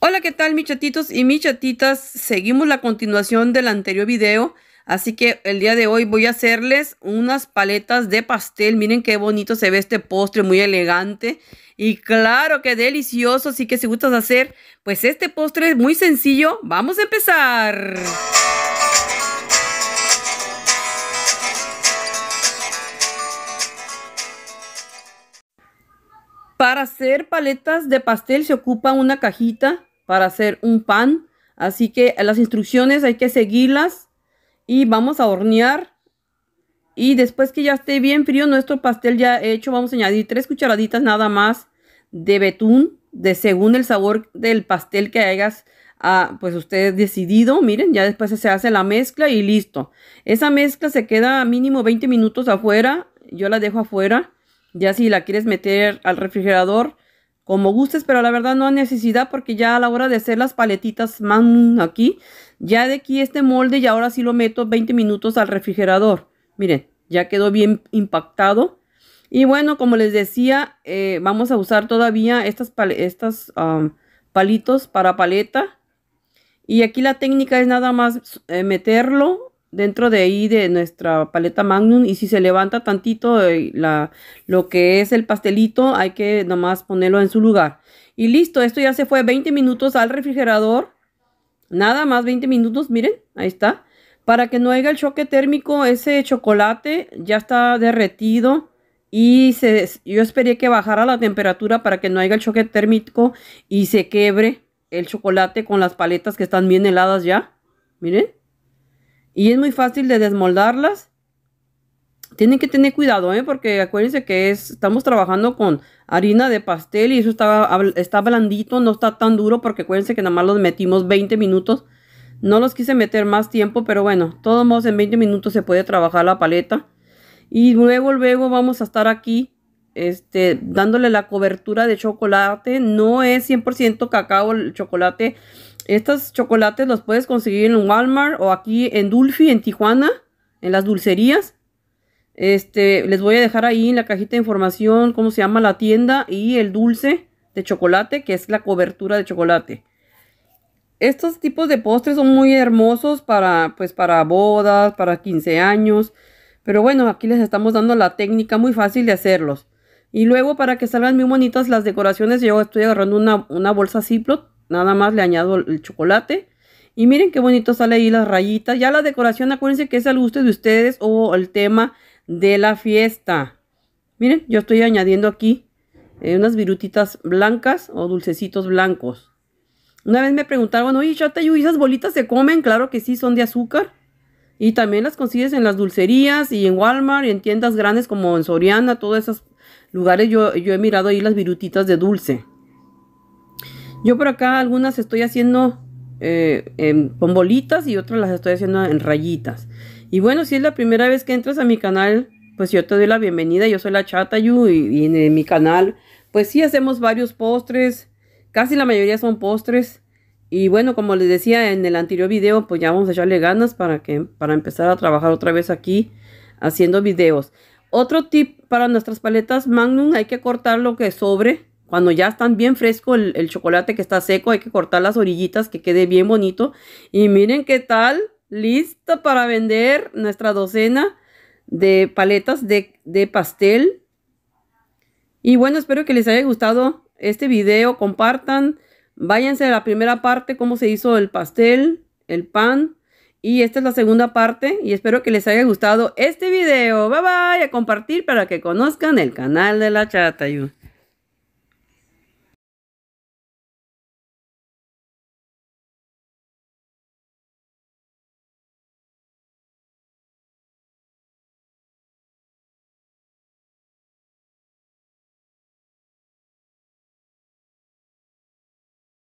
Hola, ¿qué tal, mis chatitos y mis chatitas Seguimos la continuación del anterior video. Así que el día de hoy voy a hacerles unas paletas de pastel. Miren qué bonito se ve este postre, muy elegante. Y claro que delicioso, así que si gustas hacer, pues este postre es muy sencillo. ¡Vamos a empezar! Para hacer paletas de pastel se ocupa una cajita para hacer un pan. Así que las instrucciones hay que seguirlas y vamos a hornear. Y después que ya esté bien frío nuestro pastel ya hecho, vamos a añadir tres cucharaditas nada más de betún, de según el sabor del pastel que hagas. Ah, pues usted decidido, miren, ya después se hace la mezcla y listo. Esa mezcla se queda mínimo 20 minutos afuera, yo la dejo afuera, ya si la quieres meter al refrigerador, como gustes, pero la verdad no hay necesidad porque ya a la hora de hacer las paletitas man aquí, ya de aquí este molde y ahora sí lo meto 20 minutos al refrigerador. Miren, ya quedó bien impactado. Y bueno, como les decía, eh, vamos a usar todavía estas, estas palitos para paleta. Y aquí la técnica es nada más eh, meterlo dentro de ahí de nuestra paleta magnum y si se levanta tantito eh, la, lo que es el pastelito hay que nomás ponerlo en su lugar y listo esto ya se fue 20 minutos al refrigerador nada más 20 minutos miren ahí está para que no haya el choque térmico ese chocolate ya está derretido y se, yo esperé que bajara la temperatura para que no haya el choque térmico y se quebre el chocolate con las paletas que están bien heladas ya miren y es muy fácil de desmoldarlas. Tienen que tener cuidado, ¿eh? porque acuérdense que estamos trabajando con harina de pastel y eso está, está blandito, no está tan duro, porque acuérdense que nada más los metimos 20 minutos. No los quise meter más tiempo, pero bueno, todos modos en 20 minutos se puede trabajar la paleta. Y luego, luego vamos a estar aquí este, dándole la cobertura de chocolate. No es 100% cacao el chocolate. Estos chocolates los puedes conseguir en Walmart o aquí en Dulfi, en Tijuana, en las dulcerías. Este, les voy a dejar ahí en la cajita de información cómo se llama la tienda y el dulce de chocolate, que es la cobertura de chocolate. Estos tipos de postres son muy hermosos para, pues, para bodas, para 15 años. Pero bueno, aquí les estamos dando la técnica muy fácil de hacerlos. Y luego para que salgan muy bonitas las decoraciones, yo estoy agarrando una, una bolsa Ziploc Nada más le añado el chocolate. Y miren qué bonito sale ahí las rayitas. Ya la decoración, acuérdense que es al gusto de ustedes o el tema de la fiesta. Miren, yo estoy añadiendo aquí eh, unas virutitas blancas o dulcecitos blancos. Una vez me preguntaron, oye te ¿y esas bolitas se comen? Claro que sí, son de azúcar. Y también las consigues en las dulcerías y en Walmart y en tiendas grandes como en Soriana, todos esos lugares. Yo, yo he mirado ahí las virutitas de dulce. Yo por acá algunas estoy haciendo eh, con bolitas y otras las estoy haciendo en rayitas. Y bueno, si es la primera vez que entras a mi canal, pues yo te doy la bienvenida. Yo soy la Chata y, y en, mi canal, pues sí hacemos varios postres. Casi la mayoría son postres. Y bueno, como les decía en el anterior video, pues ya vamos a echarle ganas para, que, para empezar a trabajar otra vez aquí haciendo videos. Otro tip para nuestras paletas Magnum, hay que cortar lo que sobre cuando ya están bien fresco el, chocolate que está seco, hay que cortar las orillitas que quede bien bonito. Y miren qué tal, lista para vender nuestra docena de paletas de, pastel. Y bueno, espero que les haya gustado este video. Compartan. Váyanse a la primera parte, cómo se hizo el pastel, el pan. Y esta es la segunda parte. Y espero que les haya gustado este video. Bye bye. A compartir para que conozcan el canal de la Chatayu.